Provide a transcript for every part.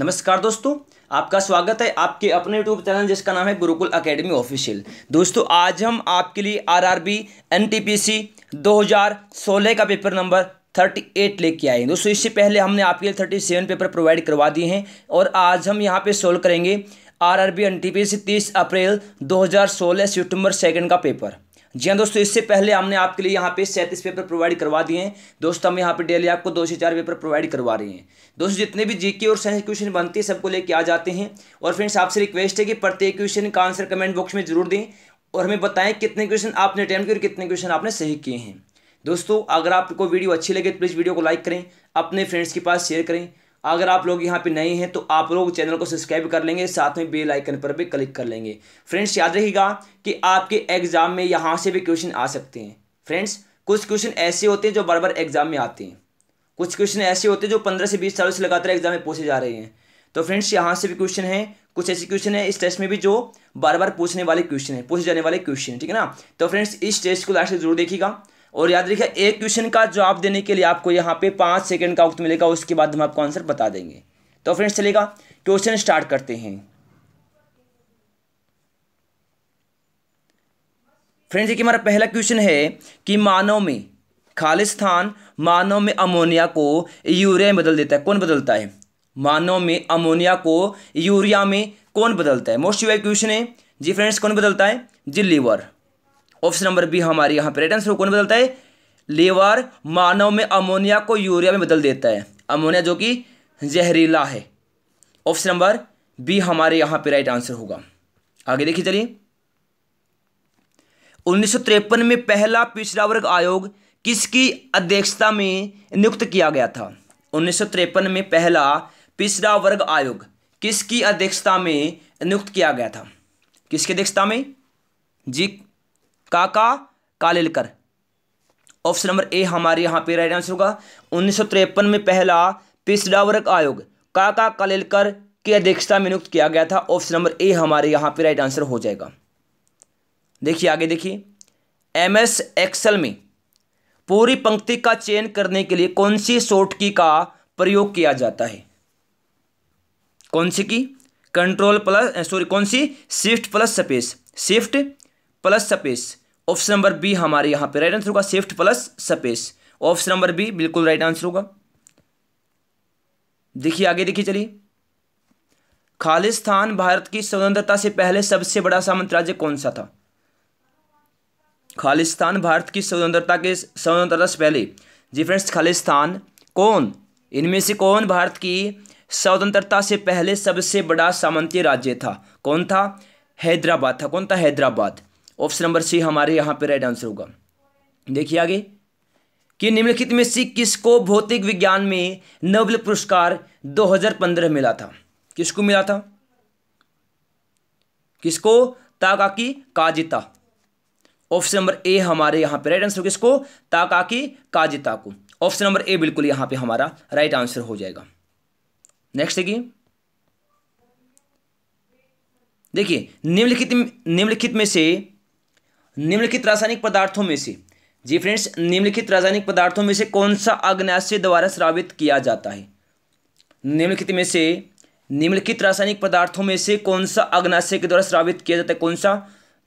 नमस्कार दोस्तों आपका स्वागत है आपके अपने यूट्यूब चैनल जिसका नाम है गुरुकुल एकेडमी ऑफिशियल दोस्तों आज हम आपके लिए आरआरबी एनटीपीसी 2016 का पेपर नंबर 38 लेके आए हैं दोस्तों इससे पहले हमने आपके लिए 37 पेपर प्रोवाइड करवा दिए हैं और आज हम यहाँ पे सोल्व करेंगे R R B N T P C तीस अप्रैल दो हज़ार सोलह सेकेंड का पेपर जी हाँ दोस्तों इससे पहले हमने आपके लिए यहाँ पे सैंतीस पेपर प्रोवाइड करवा दिए हैं दोस्तों हम यहाँ पे डेली आपको दो से चार पेपर प्रोवाइड करवा रहे हैं दोस्तों जितने भी जीके और साइंस क्वेश्चन बनते हैं सबको लेके आ जाते हैं और फ्रेंड्स आपसे रिक्वेस्ट है कि प्रत्येक क्वेश्चन का आंसर कमेंट बॉक्स में जरूर दें और हमें बताएं कितने क्वेश्चन आपने अटैम्प किए और कितने क्वेश्चन आपने सही किए हैं दोस्तों अगर आपको वीडियो अच्छी लगे तो प्लीज़ वीडियो को लाइक करें अपने फ्रेंड्स के पास शेयर करें अगर आप लोग यहाँ पे नए हैं तो आप लोग चैनल को सब्सक्राइब कर लेंगे साथ में बेल आइकन पर भी क्लिक कर लेंगे फ्रेंड्स याद रहेगा कि आपके एग्ज़ाम में यहाँ से भी क्वेश्चन आ सकते हैं फ्रेंड्स कुछ क्वेश्चन ऐसे होते हैं जो बार बार एग्ज़ाम में आते हैं कुछ क्वेश्चन ऐसे होते हैं जो पंद्रह से बीस सालों से लगातार एग्जाम में पूछे जा रहे हैं तो फ्रेंड्स यहाँ से भी क्वेश्चन है कुछ ऐसे क्वेश्चन है इस टेस्ट में भी जो बार बार पूछने वाले क्वेश्चन है पूछे जाने वाले क्वेश्चन ठीक है ना तो फ्रेंड्स इस टेस्ट को लास्ट से जरूर देखिएगा और याद रखिए एक क्वेश्चन का जवाब देने के लिए आपको यहाँ पे पाँच सेकेंड का वक्त मिलेगा उसके बाद हम आपको आंसर बता देंगे तो फ्रेंड्स चलेगा क्वेश्चन स्टार्ट करते हैं फ्रेंड्स देखिए हमारा पहला क्वेश्चन है कि मानव में खालिस्तान मानव में अमोनिया को यूरिया में बदल देता है कौन बदलता है मानव में अमोनिया को यूरिया में कौन बदलता है मोस्ट यूआई क्वेश्चन है जी फ्रेंड्स कौन बदलता है जी लीवर ऑप्शन नंबर बी हमारे यहाँ पर रेटन आंसर कौन बदलता है लेवर मानव में अमोनिया को यूरिया में बदल देता है अमोनिया जो कि जहरीला है ऑप्शन नंबर बी हमारे यहां पे राइट आंसर होगा आगे देखिए चलिए उन्नीस में पहला पिछड़ा वर्ग आयोग किसकी अध्यक्षता में नियुक्त किया गया था उन्नीस में पहला पिछड़ा वर्ग आयोग किसकी अध्यक्षता में नियुक्त किया गया था किसकी अध्यक्षता में जी काका कालेलकर ऑप्शन नंबर ए हमारे यहाँ पे राइट आंसर होगा उन्नीस में पहला पिछड़ावर्ग आयोग काका कालेलकर की अध्यक्षता में नियुक्त किया गया था ऑप्शन नंबर ए हमारे यहाँ पे राइट आंसर हो जाएगा देखिए आगे देखिए एम एस एक्सल में पूरी पंक्ति का चयन करने के लिए कौन सी शॉर्ट की का प्रयोग किया जाता है कौन सी की कंट्रोल प्लस सॉरी कौन सी shift plus space shift plus space option number B हमारे यहाँ पे राइट आंसर होगा shift plus space option number B बिल्कुल राइट आंसर होगा देखिए आगे देखिए चलिए खालिस्तान भारत की स्वतंत्रता से पहले सबसे बड़ा सामंत राज्य कौन सा था खालिस्तान भारत की स्वतंत्रता के स्वतंत्रता से पहले जी फ्रेंड्स खालिस्तान कौन इनमें से कौन भारत की स्वतंत्रता से पहले सबसे बड़ा सामंती राज्य था कौन था हैदराबाद था कौन था हैदराबाद ऑप्शन नंबर सी हमारे यहाँ पे राइट आंसर होगा देखिए आगे कि निम्नलिखित में से किसको भौतिक विज्ञान में नोबेल पुरस्कार 2015 मिला था किसको मिला था किसको ताकाकी काजिता ऑप्शन नंबर ए हमारे यहाँ पे राइट आंसर किसको ताकाकी काजिता को ऑप्शन नंबर ए बिल्कुल यहाँ पे हमारा राइट आंसर हो जाएगा नेक्स्ट देखिए देखिए निम्नलिखित निम्नलिखित में से निम्नलिखित रासायनिक पदार्थों में से जी फ्रेंड्स निम्नलिखित रासायनिक पदार्थों में से कौन सा अग्नाशय द्वारा स्रावित किया जाता है निम्नलिखित में से निम्नलिखित रासायनिक पदार्थों में से कौन सा अग्नाशय के द्वारा स्रावित किया जाता है कौन सा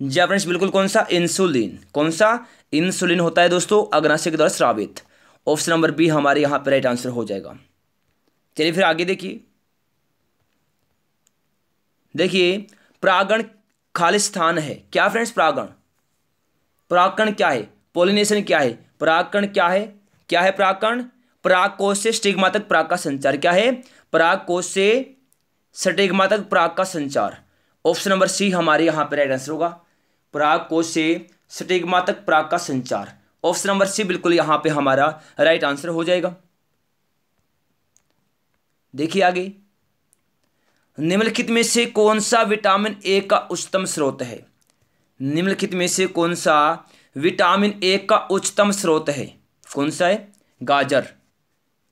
जी हाँ फ्रेंड्स बिल्कुल कौन सा इंसुलिन कौन सा इंसुलिन होता है दोस्तों अग्नाशय के द्वारा स्रावित ऑप्शन नंबर बी हमारे यहाँ पर राइट आंसर हो जाएगा चलिए फिर आगे देखिए देखिए प्रागण खाली स्थान है क्या फ्रेंड्स प्रागण परागकण क्या है पोलिनेशन क्या है परागकण क्या है क्या है परागकण पराग कोष से स्टिग्मा तक पराग का संचार क्या है पराग कोष से स्टिग्मा तक पराग का संचार ऑप्शन नंबर सी हमारे यहां पर राइट आंसर होगा पराग कोष से स्टिग्मा तक पराग का संचार ऑप्शन नंबर सी बिल्कुल यहां पे हमारा राइट आंसर हो जाएगा देखिए आगे निम्नलिखित में से कौन सा विटामिन ए का उच्चतम स्रोत है निम्नलिखित में से कौन सा विटामिन ए का उच्चतम स्रोत है कौन सा है गाजर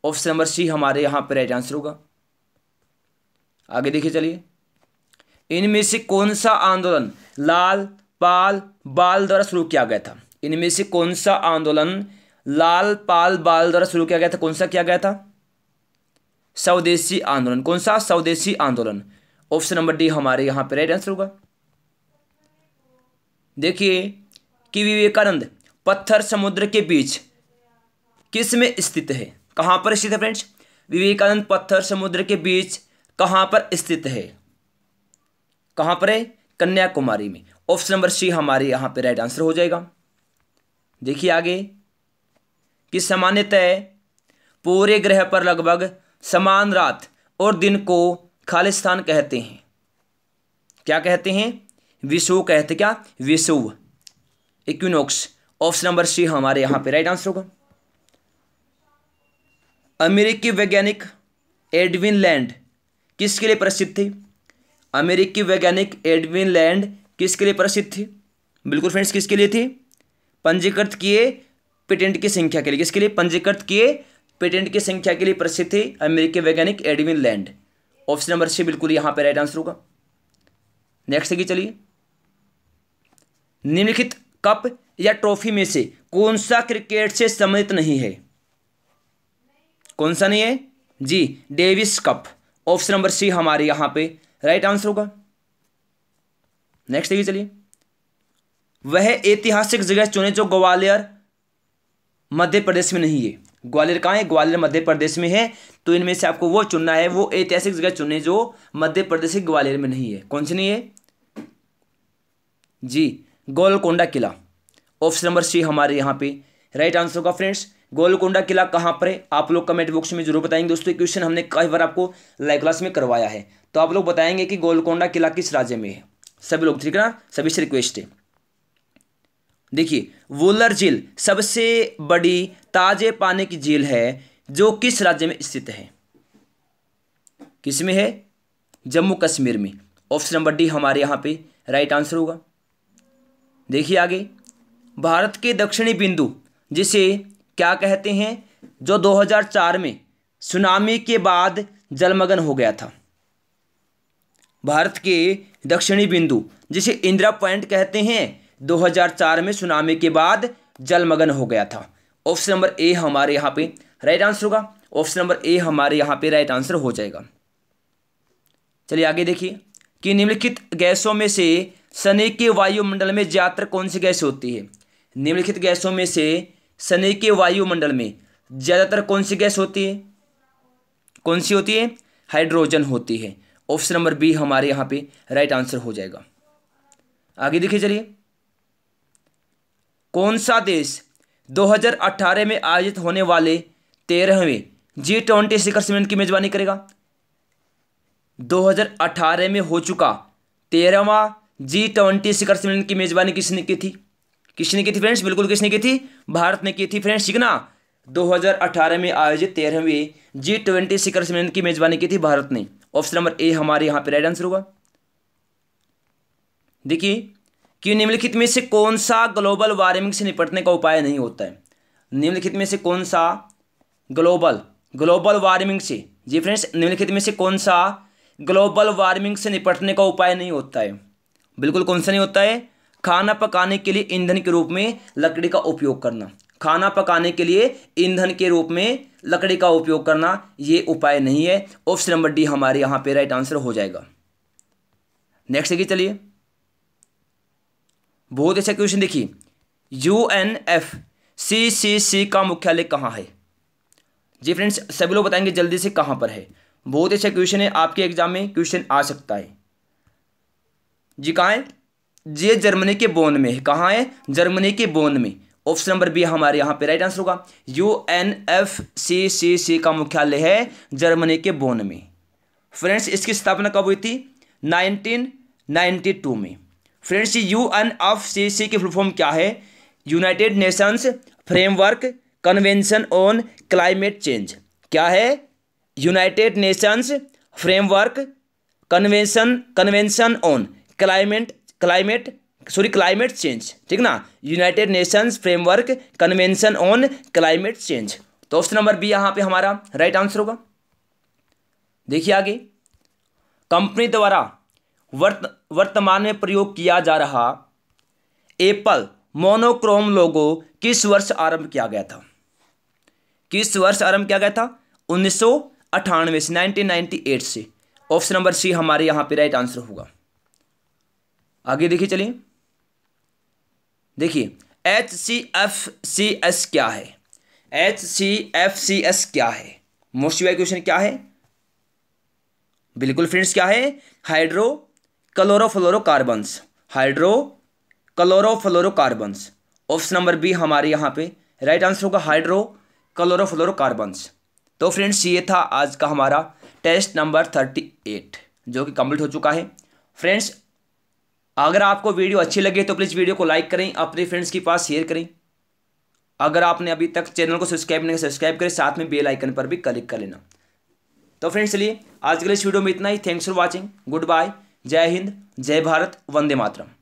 ऑप्शन नंबर सी हमारे यहाँ पर राइट आंसर होगा आगे देखिए चलिए इनमें से कौन सा आंदोलन लाल पाल बाल द्वारा शुरू किया गया था इनमें से कौन सा आंदोलन लाल पाल बाल द्वारा शुरू किया गया था कौन सा किया गया था स्वदेशी आंदोलन कौन सा स्वदेशी आंदोलन ऑप्शन नंबर डी हमारे यहाँ पर राइट आंसर होगा देखिए कि विवेकानंद पत्थर समुद्र के बीच किस में स्थित है कहाँ पर स्थित है फ्रेंड्स विवेकानंद पत्थर समुद्र के बीच कहाँ पर स्थित है कहाँ पर है कन्याकुमारी में ऑप्शन नंबर सी हमारे यहाँ पे राइट आंसर हो जाएगा देखिए आगे कि सामान्यतः पूरे ग्रह पर लगभग समान रात और दिन को खालिस्तान कहते हैं क्या कहते हैं विशु कहते क्या Vishu equinox option number C हमारे यहां पे राइट आंसर होगा अमेरिकी वैज्ञानिक एडविन लैंड किसके लिए प्रसिद्ध थे अमेरिकी वैज्ञानिक एडविन लैंड किसके लिए प्रसिद्ध थे बिल्कुल फ्रेंड्स किसके लिए थे पंजीकृत किए पेटेंट की संख्या के लिए किसके लिए पंजीकृत किए पेटेंट की संख्या के लिए प्रसिद्ध थे अमेरिकी वैज्ञानिक Edwin Land option number C बिल्कुल यहां पर राइट आंसर होगा नेक्स्ट आगे चलिए निम्नलिखित कप या ट्रॉफी में से कौन सा क्रिकेट से सम्मिलित नहीं है कौन सा नहीं है जी Davis cup option number C हमारे यहां पे राइट आंसर होगा नेक्स्ट देखिए चलिए वह ऐतिहासिक जगह चुने जो ग्वालियर मध्य प्रदेश में नहीं है ग्वालियर कहाँ है ग्वालियर मध्य प्रदेश में है तो इनमें से आपको वो चुनना है वो ऐतिहासिक जगह चुने जो मध्य प्रदेश के ग्वालियर में नहीं है कौन सी नहीं है जी गोलकोंडा किला ऑप्शन नंबर सी हमारे यहाँ पे राइट आंसर होगा फ्रेंड्स गोलकोंडा किला कहाँ पर है आप लोग कमेंट बॉक्स में जरूर बताएंगे दोस्तों क्वेश्चन हमने कई बार आपको लाइव क्लास में करवाया है तो आप लोग बताएंगे कि गोलकोंडा किला किस राज्य में है सभी लोग ठीक है ना सभी से रिक्वेस्ट है देखिए वुलर झील सबसे बड़ी ताजे पानी की झील है जो किस राज्य में स्थित है किस में है जम्मू कश्मीर में ऑप्शन नंबर डी हमारे यहाँ पे राइट आंसर होगा देखिए आगे भारत के दक्षिणी बिंदु जिसे क्या कहते हैं जो 2004 में सुनामी के बाद जलमग्न हो गया था भारत के दक्षिणी बिंदु जिसे इंदिरा पॉइंट कहते हैं 2004 में सुनामी के बाद जलमग्न हो गया था ऑप्शन नंबर ए हमारे यहाँ पे राइट आंसर होगा ऑप्शन नंबर ए हमारे यहाँ पे राइट आंसर हो जाएगा चलिए आगे देखिए कि निम्नलिखित गैसों में से शनि के वायुमंडल में ज़्यादातर कौन सी गैस होती है निम्नलिखित गैसों में से शनि के वायुमंडल में ज़्यादातर कौन सी गैस होती है कौन सी होती है हाइड्रोजन होती है ऑप्शन नंबर बी हमारे यहां पे राइट आंसर हो जाएगा आगे देखिए चलिए कौन सा देश 2018 में आयोजित होने वाले तेरहवें जी ट्वेंटी शिखर सम्मेलन की मेजबानी करेगा 2018 में हो चुका तेरहवा जी ट्वेंटी शिखर सम्मेलन की मेजबानी किसने की थी किसने की थी फ्रेंड्स बिल्कुल किसने की थी भारत ने की थी फ्रेंड्स ठीक ना 2018 में आयोजित तेरहवीं जी ट्वेंटी शिखर सम्मेलन की मेजबानी की थी भारत ने ऑप्शन नंबर ए हमारे यहाँ पे राइट आंसर होगा देखिए कि निम्नलिखित में से कौन सा ग्लोबल वार्मिंग से निपटने का उपाय नहीं होता है निम्नलिखित में से कौन सा ग्लोबल ग्लोबल वार्मिंग से जी फ्रेंड्स निम्नलिखित में से कौन सा ग्लोबल वार्मिंग से निपटने का उपाय नहीं होता है बिल्कुल कौन सा नहीं होता है खाना पकाने के लिए ईंधन के रूप में लकड़ी का उपयोग करना खाना पकाने के लिए ईंधन के रूप में लकड़ी का उपयोग करना ये उपाय नहीं है ऑप्शन नंबर डी हमारे यहाँ पे राइट आंसर हो जाएगा नेक्स्ट देखिए चलिए बहुत अच्छा क्वेश्चन देखिए U N F C C C का मुख्यालय कहाँ है जी फ्रेंड्स सभी लोग बताएंगे जल्दी से कहाँ पर है बहुत अच्छा क्वेश्चन है आपके एग्जाम में क्वेश्चन आ सकता है जी कहाँ है जे जर्मनी के बोन में है कहाँ है जर्मनी के बोन में ऑप्शन नंबर बी हमारे यहाँ पे राइट आंसर होगा U N F C C C का मुख्यालय है जर्मनी के बोन में फ्रेंड्स इसकी स्थापना कब हुई थी 1992 में friends U N F C C की फुलफॉर्म क्या है united nations framework convention on climate change क्या है united nations framework convention convention on climate climate sorry climate change ठीक ना united nations framework convention on climate change तो option number B यहाँ पे हमारा राइट right आंसर होगा देखिए आगे कंपनी द्वारा वर्त वर्तमान में प्रयोग किया जा रहा एप्पल मोनोक्रोम लोगो किस वर्ष आरंभ किया गया था किस वर्ष आरंभ किया गया था उन्नीस सौ से नाइनटीन एट से ऑप्शन नंबर सी हमारे यहाँ पे राइट आंसर होगा आगे देखिए चलिए देखिए H C F C S क्या है H C F C S क्या है मोस्ट वाई क्वेश्चन क्या है बिल्कुल फ्रेंड्स क्या है hydro chlorofluorocarbons hydro chlorofluorocarbons option number B हमारे यहाँ पे राइट आंसर होगा हाइड्रो क्लोरोफ्लोरोकार्बन्स तो फ्रेंड्स ये था आज का हमारा टेस्ट नंबर थर्टी एट जो कि कंप्लीट हो चुका है फ्रेंड्स अगर आपको वीडियो अच्छी लगे तो प्लीज़ वीडियो को लाइक करें अपने फ्रेंड्स के पास शेयर करें अगर आपने अभी तक चैनल को सब्सक्राइब नहीं सब्सक्राइब करें साथ में बेल आइकन पर भी क्लिक कर लेना तो फ्रेंड्स चलिए आज के लिए इस वीडियो में इतना ही thanks for watching good bye जय हिंद जय भारत वंदे मातरम